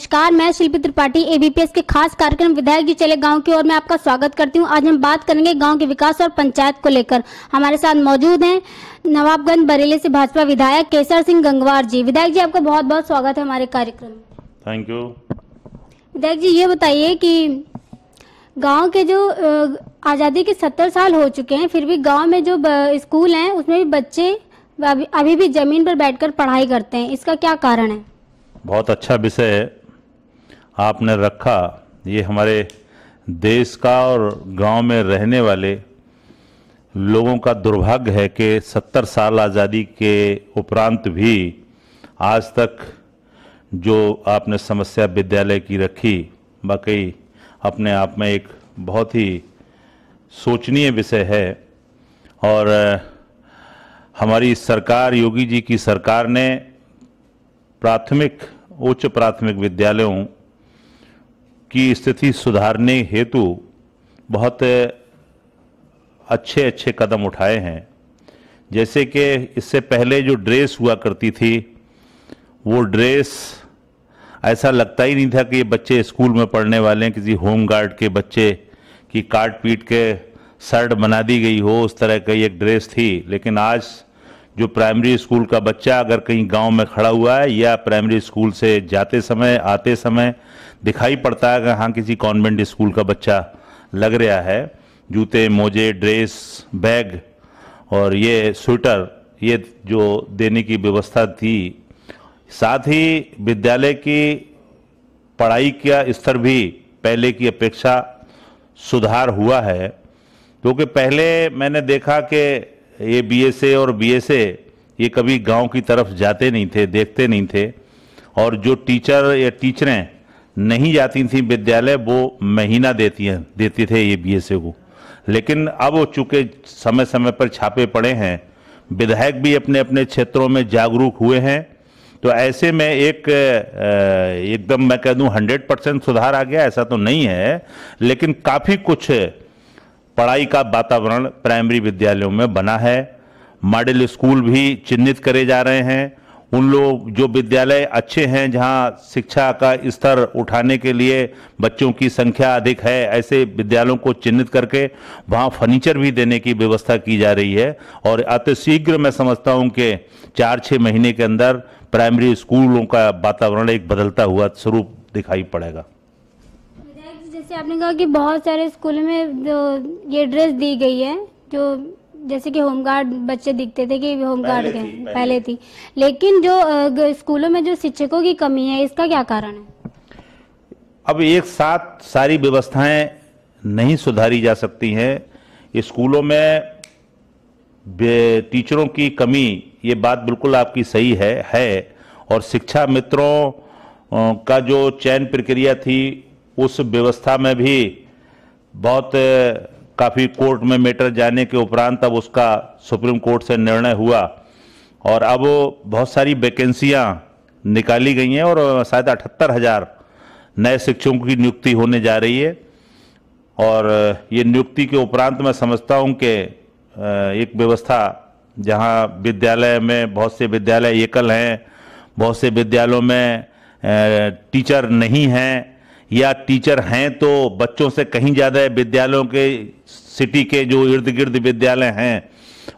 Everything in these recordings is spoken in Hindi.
नमस्कार मैं शिल्पी त्रिपाठी एबीपीएस के खास कार्यक्रम विधायक जी चले गांव की ओर मैं आपका स्वागत करती हूं आज हम बात करेंगे गांव के विकास और पंचायत को लेकर हमारे साथ मौजूद हैं नवाबगंज बरेली से भाजपा विधायक केसर सिंह गंगवार जी विधायक जी आपका बहुत बहुत स्वागत है हमारे कार्यक्रम थैंक यू विधायक जी ये बताइए की गाँव के जो आज़ादी के सत्तर साल हो चुके हैं फिर भी गाँव में जो स्कूल है उसमें भी बच्चे अभी भी जमीन पर बैठकर पढ़ाई करते हैं इसका क्या कारण है बहुत अच्छा विषय है आपने रखा ये हमारे देश का और गांव में रहने वाले लोगों का दुर्भाग्य है कि 70 साल आज़ादी के उपरांत भी आज तक जो आपने समस्या विद्यालय की रखी बाकी अपने आप में एक बहुत ही सोचनीय विषय है और हमारी सरकार योगी जी की सरकार ने प्राथमिक उच्च प्राथमिक विद्यालयों की स्थिति सुधारने हेतु बहुत अच्छे अच्छे कदम उठाए हैं जैसे कि इससे पहले जो ड्रेस हुआ करती थी वो ड्रेस ऐसा लगता ही नहीं था कि ये बच्चे स्कूल में पढ़ने वाले हैं किसी होम गार्ड के बच्चे की काट पीट के शर्ट बना दी गई हो उस तरह का एक ड्रेस थी लेकिन आज जो प्राइमरी स्कूल का बच्चा अगर कहीं गांव में खड़ा हुआ है या प्राइमरी स्कूल से जाते समय आते समय दिखाई पड़ता है कि हाँ किसी कॉन्वेंट स्कूल का बच्चा लग रहा है जूते मोजे ड्रेस बैग और ये स्वेटर ये जो देने की व्यवस्था थी साथ ही विद्यालय की पढ़ाई का स्तर भी पहले की अपेक्षा सुधार हुआ है क्योंकि पहले मैंने देखा कि ये बीएसए और बीएसए ये कभी गांव की तरफ जाते नहीं थे देखते नहीं थे और जो टीचर या टीचरें नहीं जाती थी विद्यालय वो महीना देती हैं देते थे ये बीएसए को लेकिन अब वो चूँकि समय समय पर छापे पड़े हैं विधायक भी अपने अपने क्षेत्रों में जागरूक हुए हैं तो ऐसे में एक एकदम मैं कह दूं हंड्रेड परसेंट सुधार आ गया ऐसा तो नहीं है लेकिन काफ़ी कुछ पढ़ाई का वातावरण प्राइमरी विद्यालयों में बना है मॉडल स्कूल भी चिन्हित करे जा रहे हैं उन लोग जो विद्यालय अच्छे हैं जहां शिक्षा का स्तर उठाने के लिए बच्चों की संख्या अधिक है ऐसे विद्यालयों को चिन्हित करके वहां फर्नीचर भी देने की व्यवस्था की जा रही है और अतिशीघ्र मैं समझता हूं कि चार छः महीने के अंदर प्राइमरी स्कूलों का वातावरण एक बदलता हुआ स्वरूप दिखाई पड़ेगा जैसे आपने कहा कि बहुत सारे स्कूल में जो ये ड्रेस दी गई है जो जैसे कि होमगार्ड बच्चे दिखते थे कि होमगार्ड के पहले, पहले थी लेकिन जो स्कूलों में जो शिक्षकों की कमी है इसका क्या कारण है अब एक साथ सारी व्यवस्थाएं नहीं सुधारी जा सकती हैं स्कूलों में टीचरों की कमी ये बात बिल्कुल आपकी सही है है और शिक्षा मित्रों का जो चयन प्रक्रिया थी उस व्यवस्था में भी बहुत काफ़ी कोर्ट में मैटर जाने के उपरांत अब उसका सुप्रीम कोर्ट से निर्णय हुआ और अब बहुत सारी वैकेंसियाँ निकाली गई हैं और शायद अठहत्तर हज़ार नए शिक्षकों की नियुक्ति होने जा रही है और ये नियुक्ति के उपरांत मैं समझता हूँ कि एक व्यवस्था जहाँ विद्यालय में बहुत से विद्यालय एकल हैं बहुत से विद्यालयों में टीचर नहीं हैं या टीचर हैं तो बच्चों से कहीं ज़्यादा विद्यालयों के सिटी के जो इर्द गिर्द विद्यालय हैं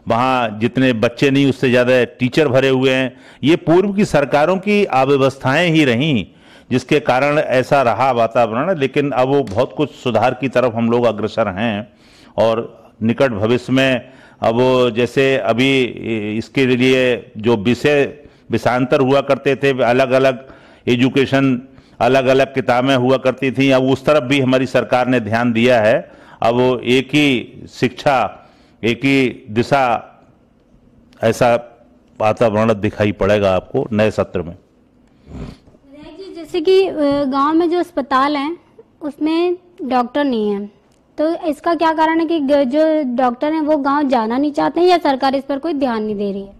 वहाँ जितने बच्चे नहीं उससे ज़्यादा टीचर भरे हुए हैं ये पूर्व की सरकारों की अव्यवस्थाएँ ही रहीं जिसके कारण ऐसा रहा वातावरण लेकिन अब वो बहुत कुछ सुधार की तरफ हम लोग अग्रसर हैं और निकट भविष्य में अब जैसे अभी इसके लिए जो विषय विषांतर हुआ करते थे अलग अलग एजुकेशन अलग अलग किताबें हुआ करती थी अब उस तरफ भी हमारी सरकार ने ध्यान दिया है अब वो एक ही शिक्षा एक ही दिशा ऐसा वातावरण दिखाई पड़ेगा आपको नए सत्र में जी जैसे कि गांव में जो अस्पताल हैं उसमें डॉक्टर नहीं है तो इसका क्या कारण है कि जो डॉक्टर हैं वो गांव जाना नहीं चाहते या सरकार इस पर कोई ध्यान नहीं दे रही है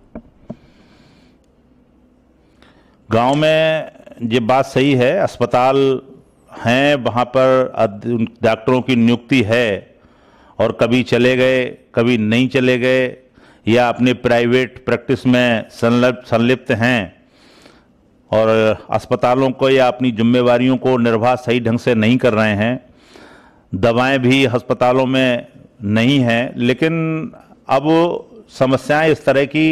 गांव में ये बात सही है अस्पताल हैं वहाँ पर डॉक्टरों की नियुक्ति है और कभी चले गए कभी नहीं चले गए या अपने प्राइवेट प्रैक्टिस में संलिप्त संलिप्त हैं और अस्पतालों को या अपनी जिम्मेवारियों को निर्वाह सही ढंग से नहीं कर रहे हैं दवाएं भी अस्पतालों में नहीं हैं लेकिन अब समस्याएं इस तरह की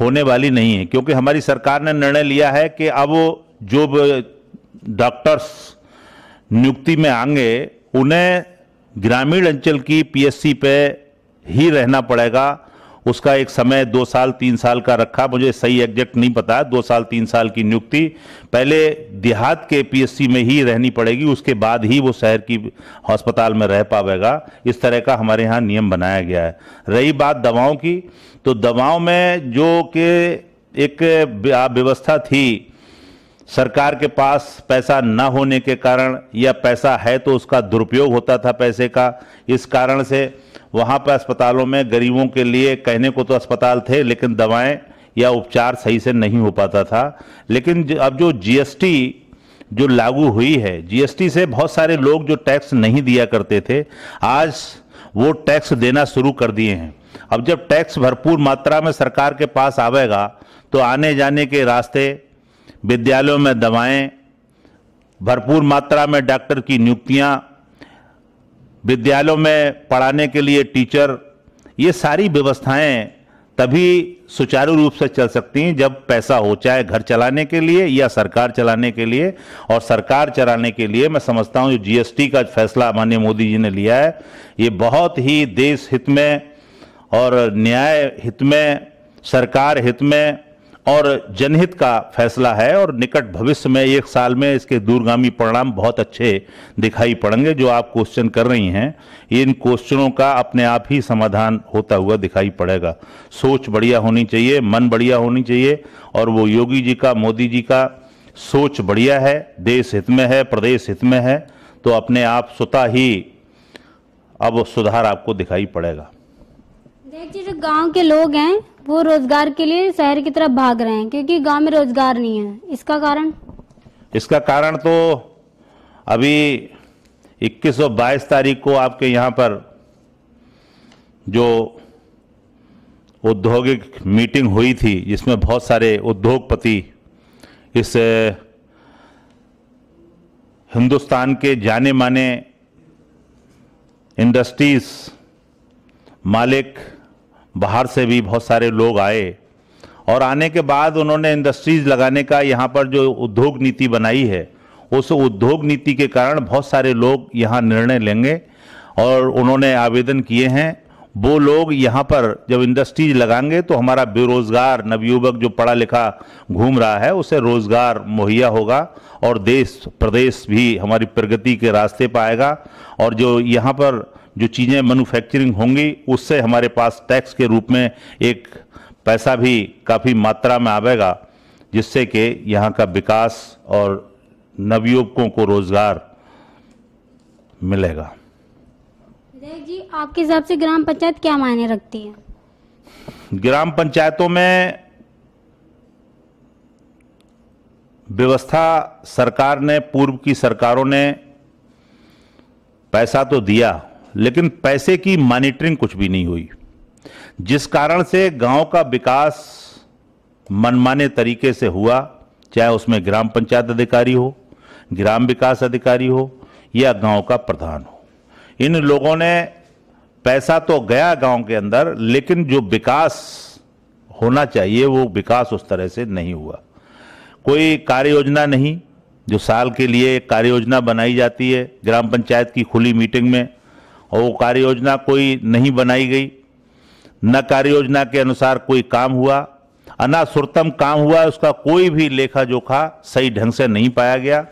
होने वाली नहीं है क्योंकि हमारी सरकार ने निर्णय लिया है कि अब जो डॉक्टर्स नियुक्ति में आएंगे उन्हें ग्रामीण अंचल की पीएससी पे ही रहना पड़ेगा उसका एक समय दो साल तीन साल का रखा मुझे सही एग्जैक्ट नहीं पता दो साल तीन साल की नियुक्ति पहले देहात के पीएससी में ही रहनी पड़ेगी उसके बाद ही वो शहर की अस्पताल में रह पावेगा इस तरह का हमारे यहाँ नियम बनाया गया है रही बात दवाओं की तो दवाओं में जो कि एक व्यवस्था थी सरकार के पास पैसा न होने के कारण या पैसा है तो उसका दुरुपयोग होता था पैसे का इस कारण से वहाँ पर अस्पतालों में गरीबों के लिए कहने को तो अस्पताल थे लेकिन दवाएं या उपचार सही से नहीं हो पाता था लेकिन अब जो जीएसटी जो लागू हुई है जीएसटी से बहुत सारे लोग जो टैक्स नहीं दिया करते थे आज वो टैक्स देना शुरू कर दिए हैं अब जब टैक्स भरपूर मात्रा में सरकार के पास आवेगा तो आने जाने के रास्ते विद्यालयों में दवाएं भरपूर मात्रा में डॉक्टर की नियुक्तियां विद्यालयों में पढ़ाने के लिए टीचर ये सारी व्यवस्थाएं तभी सुचारू रूप से चल सकती हैं जब पैसा हो चाहे घर चलाने के लिए या सरकार चलाने के लिए और सरकार चलाने के लिए मैं समझता हूं जो जीएसटी का फैसला माननीय मोदी जी ने लिया है ये बहुत ही देश हित में और न्याय हित में सरकार हित में और जनहित का फैसला है और निकट भविष्य में एक साल में इसके दूरगामी परिणाम बहुत अच्छे दिखाई पड़ेंगे जो आप क्वेश्चन कर रही हैं इन क्वेश्चनों का अपने आप ही समाधान होता हुआ दिखाई पड़ेगा सोच बढ़िया होनी चाहिए मन बढ़िया होनी चाहिए और वो योगी जी का मोदी जी का सोच बढ़िया है देश हित में है प्रदेश हित में है तो अपने आप स्वतः ही अब सुधार आपको दिखाई पड़ेगा गांव के लोग हैं वो रोजगार के लिए शहर की तरफ भाग रहे हैं क्योंकि गांव में रोजगार नहीं है इसका कारण इसका कारण तो अभी 21 और 22 तारीख को आपके यहाँ पर जो औद्योगिक मीटिंग हुई थी जिसमें बहुत सारे उद्योगपति इस हिंदुस्तान के जाने माने इंडस्ट्रीज़ मालिक बाहर से भी बहुत सारे लोग आए और आने के बाद उन्होंने इंडस्ट्रीज़ लगाने का यहाँ पर जो उद्योग नीति बनाई है उस उद्योग नीति के कारण बहुत सारे लोग यहाँ निर्णय लेंगे और उन्होंने आवेदन किए हैं वो लोग यहाँ पर जब इंडस्ट्रीज लगाएंगे तो हमारा बेरोजगार नवयुवक जो पढ़ा लिखा घूम रहा है उसे रोजगार मुहैया होगा और देश प्रदेश भी हमारी प्रगति के रास्ते पर आएगा और जो यहाँ पर जो चीज़ें मैन्युफैक्चरिंग होंगी उससे हमारे पास टैक्स के रूप में एक पैसा भी काफ़ी मात्रा में आवेगा जिससे कि यहाँ का विकास और नवयुवकों को रोजगार मिलेगा जी आपके हिसाब से ग्राम पंचायत क्या मायने रखती है ग्राम पंचायतों में व्यवस्था सरकार ने पूर्व की सरकारों ने पैसा तो दिया लेकिन पैसे की मॉनिटरिंग कुछ भी नहीं हुई जिस कारण से गांव का विकास मनमाने तरीके से हुआ चाहे उसमें ग्राम पंचायत अधिकारी हो ग्राम विकास अधिकारी हो या गांव का प्रधान हो इन लोगों ने पैसा तो गया गांव के अंदर लेकिन जो विकास होना चाहिए वो विकास उस तरह से नहीं हुआ कोई कार्य योजना नहीं जो साल के लिए कार्य योजना बनाई जाती है ग्राम पंचायत की खुली मीटिंग में और वो कार्य योजना कोई नहीं बनाई गई न कार्य योजना के अनुसार कोई काम हुआ अनासुरतम काम हुआ उसका कोई भी लेखा जोखा सही ढंग से नहीं पाया गया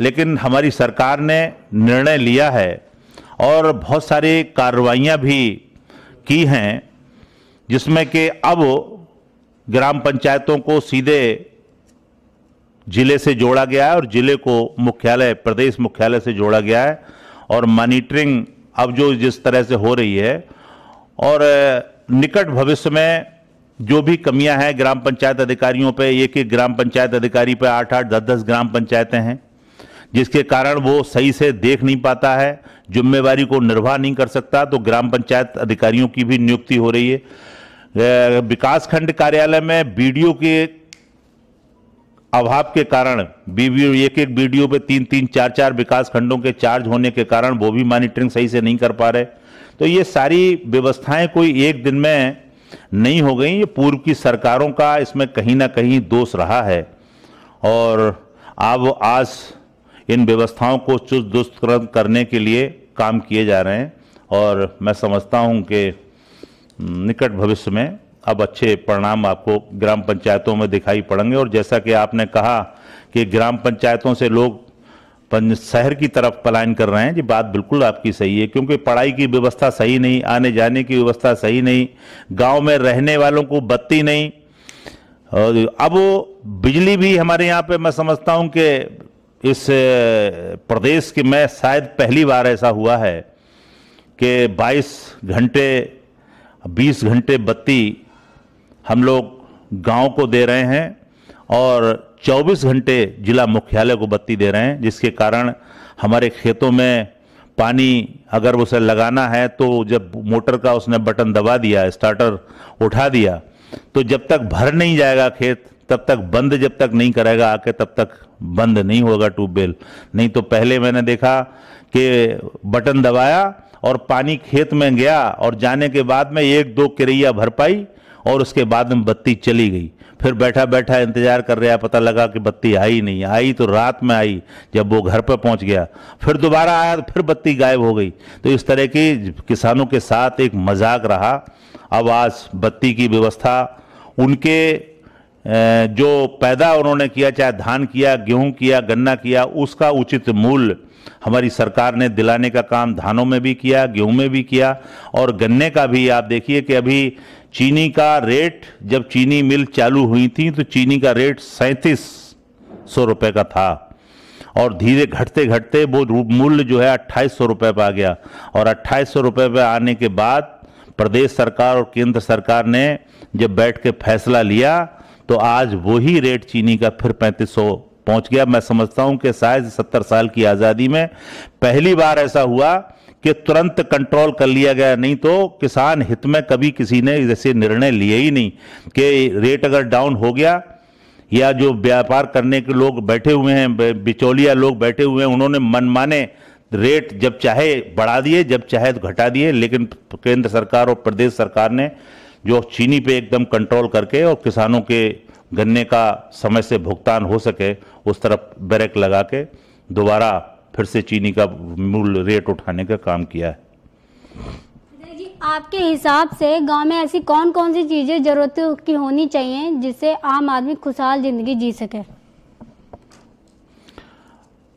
लेकिन हमारी सरकार ने निर्णय लिया है और बहुत सारी कार्रवाइयाँ भी की हैं जिसमें कि अब ग्राम पंचायतों को सीधे जिले से जोड़ा गया है और जिले को मुख्यालय प्रदेश मुख्यालय से जोड़ा गया है और मॉनिटरिंग अब जो जिस तरह से हो रही है और निकट भविष्य में जो भी कमियां हैं ग्राम पंचायत अधिकारियों पे एक एक ग्राम पंचायत अधिकारी पे आठ आठ दस दस ग्राम पंचायतें हैं जिसके कारण वो सही से देख नहीं पाता है जिम्मेवारी को निर्वाह नहीं कर सकता तो ग्राम पंचायत अधिकारियों की भी नियुक्ति हो रही है विकास खंड कार्यालय में बीडीओ के अभाव के कारण बीवी एक एक वीडियो पे तीन तीन चार चार विकास खंडों के चार्ज होने के कारण वो भी मॉनिटरिंग सही से नहीं कर पा रहे तो ये सारी व्यवस्थाएं कोई एक दिन में नहीं हो गई ये पूर्व की सरकारों का इसमें कहीं ना कहीं दोष रहा है और अब आज इन व्यवस्थाओं को चुस्त दुरुस्त करने के लिए काम किए जा रहे हैं और मैं समझता हूँ कि हम्म, निकट भविष्य में अब अच्छे परिणाम आपको ग्राम पंचायतों में दिखाई पड़ेंगे और जैसा कि आपने कहा कि ग्राम पंचायतों से लोग शहर की तरफ पलायन कर रहे हैं ये बात बिल्कुल आपकी सही है क्योंकि पढ़ाई की व्यवस्था सही नहीं आने जाने की व्यवस्था सही नहीं गांव में रहने वालों को बत्ती नहीं अब बिजली भी हमारे यहाँ पे मैं समझता हूँ कि इस प्रदेश के में शायद पहली बार ऐसा हुआ है कि 22 घंटे 20 घंटे बत्ती हम लोग गांव को दे रहे हैं और 24 घंटे जिला मुख्यालय को बत्ती दे रहे हैं जिसके कारण हमारे खेतों में पानी अगर उसे लगाना है तो जब मोटर का उसने बटन दबा दिया स्टार्टर उठा दिया तो जब तक भर नहीं जाएगा खेत तब तक बंद जब तक नहीं करेगा आके तब तक बंद नहीं होगा ट्यूबवेल नहीं तो पहले मैंने देखा कि बटन दबाया और पानी खेत में गया और जाने के बाद में एक दो किरैया भर पाई और उसके बाद में बत्ती चली गई फिर बैठा बैठा इंतजार कर रहा पता लगा कि बत्ती आई नहीं आई तो रात में आई जब वो घर पर पहुंच गया फिर दोबारा आया तो फिर बत्ती गायब हो गई तो इस तरह की किसानों के साथ एक मजाक रहा अब आज बत्ती की व्यवस्था उनके जो पैदा उन्होंने किया चाहे धान किया गेहूं किया गन्ना किया उसका उचित मूल्य हमारी सरकार ने दिलाने का काम धानों में भी किया गेहूं में भी किया और गन्ने का भी आप देखिए कि अभी चीनी का रेट जब चीनी मिल चालू हुई थी तो चीनी का रेट सैंतीस सौ रुपये का था और धीरे घटते घटते वो मूल्य जो है अट्ठाईस सौ रुपये पर आ गया और अट्ठाईस सौ रुपये पर आने के बाद प्रदेश सरकार और केंद्र सरकार ने जब बैठ के फैसला लिया तो आज वही रेट चीनी का फिर पैंतीस सौ पहुँच गया मैं समझता हूँ कि शायद सत्तर साल की आज़ादी में पहली बार ऐसा हुआ कि तुरंत कंट्रोल कर लिया गया नहीं तो किसान हित में कभी किसी ने जैसे निर्णय लिए ही नहीं कि रेट अगर डाउन हो गया या जो व्यापार करने के लोग बैठे हुए हैं बिचौलिया लोग बैठे हुए हैं उन्होंने मनमाने रेट जब चाहे बढ़ा दिए जब चाहे तो घटा दिए लेकिन केंद्र सरकार और प्रदेश सरकार ने जो चीनी पे एकदम कंट्रोल करके और किसानों के गन्ने का समय से भुगतान हो सके उस तरफ ब्रेक लगा के दोबारा फिर से चीनी का मूल रेट उठाने का काम किया है आपके हिसाब से गांव में ऐसी कौन कौन सी चीज़ें ज़रूरत की होनी चाहिए जिससे आम आदमी खुशहाल ज़िंदगी जी सके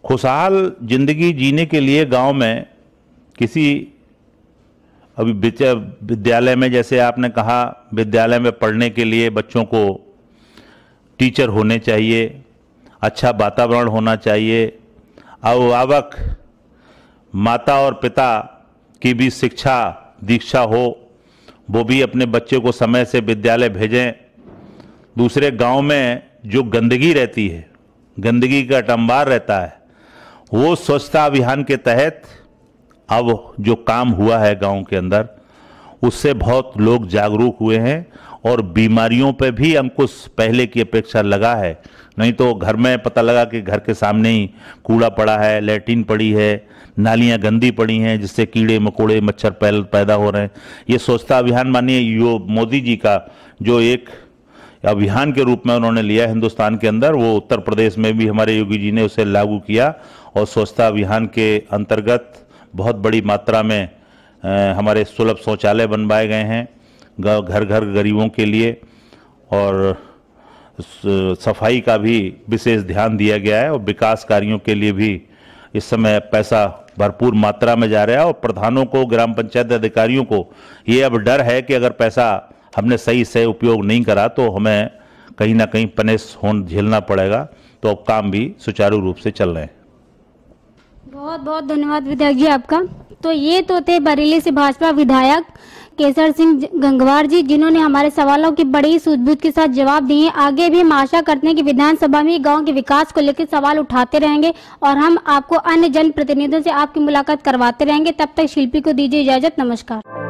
खुशहाल ज़िंदगी जीने के लिए गांव में किसी अभी विद्यालय में जैसे आपने कहा विद्यालय में पढ़ने के लिए बच्चों को टीचर होने चाहिए अच्छा वातावरण होना चाहिए अभिभावक माता और पिता की भी शिक्षा दीक्षा हो वो भी अपने बच्चे को समय से विद्यालय भेजें दूसरे गांव में जो गंदगी रहती है गंदगी का टंबार रहता है वो स्वच्छता अभियान के तहत अब जो काम हुआ है गांव के अंदर उससे बहुत लोग जागरूक हुए हैं और बीमारियों पे भी हमको पहले की अपेक्षा लगा है नहीं तो घर में पता लगा कि घर के सामने ही कूड़ा पड़ा है लेटरिन पड़ी है नालियाँ गंदी पड़ी हैं जिससे कीड़े मकोड़े मच्छर पैल पैदा हो रहे हैं ये स्वच्छता अभियान मानिए यो मोदी जी का जो एक अभियान के रूप में उन्होंने लिया हिंदुस्तान के अंदर वो उत्तर प्रदेश में भी हमारे योगी जी ने उसे लागू किया और स्वच्छता अभियान के अंतर्गत बहुत बड़ी मात्रा में हमारे सुलभ शौचालय बनवाए गए हैं घर घर गरीबों के लिए और सफाई का भी विशेष ध्यान दिया गया है और विकास कार्यों के लिए भी इस समय पैसा भरपूर मात्रा में जा रहा है और प्रधानों को ग्राम पंचायत अधिकारियों को ये अब डर है कि अगर पैसा हमने सही से उपयोग नहीं करा तो हमें कहीं ना कहीं पनेस होन झेलना पड़ेगा तो अब काम भी सुचारू रूप से चल रहे हैं बहुत बहुत धन्यवाद विधायक जी आपका तो ये तो थे बरेली से भाजपा विधायक केसर सिंह गंगवार जी जिन्होंने हमारे सवालों के बड़े ही सूझबूझ के साथ जवाब दिए आगे भी हम आशा करते हैं कि विधानसभा में गांव के विकास को लेकर सवाल उठाते रहेंगे और हम आपको अन्य जन प्रतिनिधियों से आपकी मुलाकात करवाते रहेंगे तब तक शिल्पी को दीजिए इजाजत नमस्कार